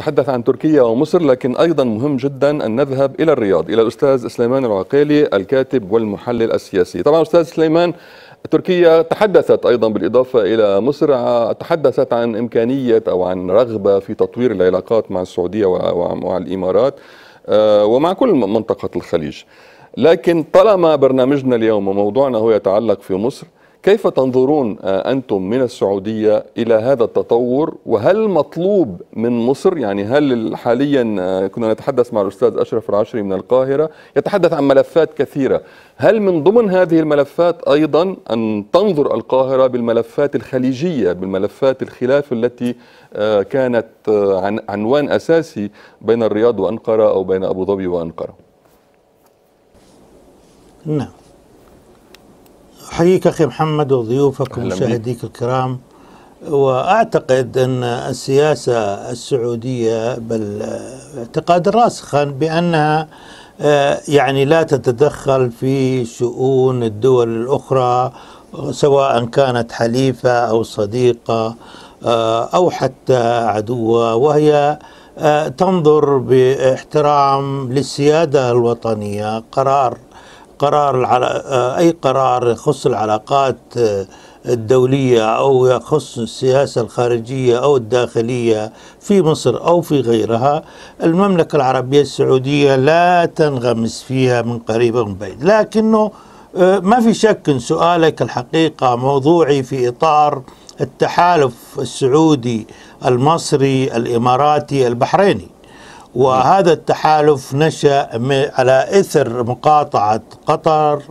تحدث عن تركيا ومصر لكن أيضا مهم جدا أن نذهب إلى الرياض إلى الأستاذ سليمان العقيلي الكاتب والمحلل السياسي طبعا أستاذ سليمان تركيا تحدثت أيضا بالإضافة إلى مصر تحدثت عن إمكانية أو عن رغبة في تطوير العلاقات مع السعودية ومع الإمارات آه، ومع كل منطقة الخليج لكن طالما برنامجنا اليوم وموضوعنا هو يتعلق في مصر كيف تنظرون آه، أنتم من السعودية إلى هذا التطور وهل مطلوب من مصر يعني هل حاليا آه، كنا نتحدث مع الأستاذ أشرف العشري من القاهرة يتحدث عن ملفات كثيرة هل من ضمن هذه الملفات أيضا أن تنظر القاهرة بالملفات الخليجية بالملفات الخلاف التي آه، كانت عن عنوان أساسي بين الرياض وأنقرة أو بين أبو ظبي وأنقرة نعم أحييك أخي محمد وضيوفك ومشاهديك الكرام وأعتقد أن السياسة السعودية بل اعتقاد راسخا بأنها آه، يعني لا تتدخل في شؤون الدول الأخرى سواء كانت حليفة أو صديقة آه، أو حتى عدوة وهي آه، تنظر باحترام للسيادة الوطنية قرار قرار آه، أي قرار يخص العلاقات آه، الدولية أو يخص السياسة الخارجية أو الداخلية في مصر أو في غيرها المملكة العربية السعودية لا تنغمس فيها من قريب من بعيد لكنه آه، ما في شك ان سؤالك الحقيقة موضوعي في إطار التحالف السعودي المصري الإماراتي البحريني وهذا التحالف نشأ على إثر مقاطعة قطر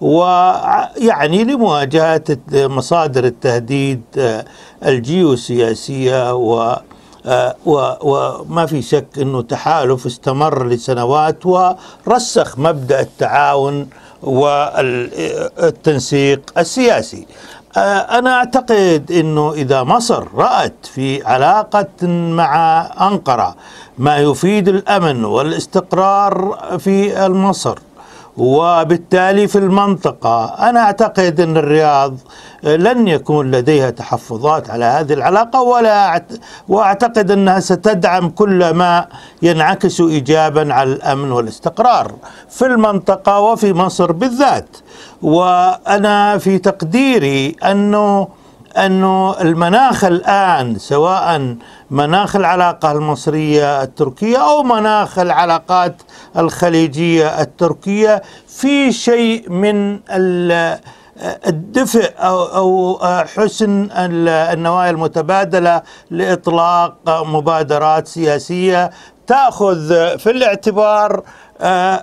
ويعني لمواجهة مصادر التهديد آه، الجيوسياسية و آه، وما في شك انه تحالف استمر لسنوات ورسخ مبدا التعاون والتنسيق السياسي آه، أنا أعتقد أنه إذا مصر رأت في علاقة مع أنقرة ما يفيد الأمن والاستقرار في مصر وبالتالي في المنطقة أنا أعتقد أن الرياض لن يكون لديها تحفظات على هذه العلاقة ولا وأعتقد أنها ستدعم كل ما ينعكس إيجابا على الأمن والاستقرار في المنطقة وفي مصر بالذات وأنا في تقديري أنه أنه المناخ الآن سواء مناخ العلاقة المصرية التركية أو مناخ العلاقات الخليجية التركية في شيء من الدفء أو حسن النوايا المتبادلة لإطلاق مبادرات سياسية تاخذ في الاعتبار آه،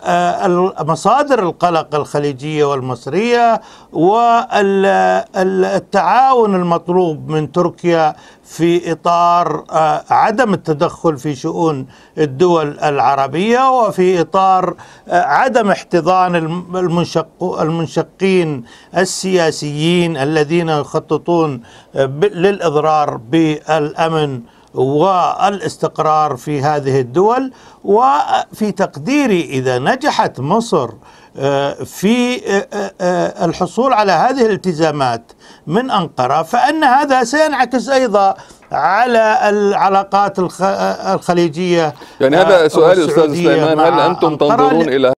آه، مصادر القلق الخليجيه والمصريه والتعاون المطلوب من تركيا في اطار آه، عدم التدخل في شؤون الدول العربيه وفي اطار عدم احتضان المنشقين السياسيين الذين يخططون للاضرار بالامن والاستقرار في هذه الدول وفي تقديري اذا نجحت مصر آه، في آه، آه، الحصول على هذه الالتزامات من انقره فان هذا سينعكس ايضا على العلاقات الخليجيه يعني هذا سؤالي استاذ سليمان هل انتم تنظرون الى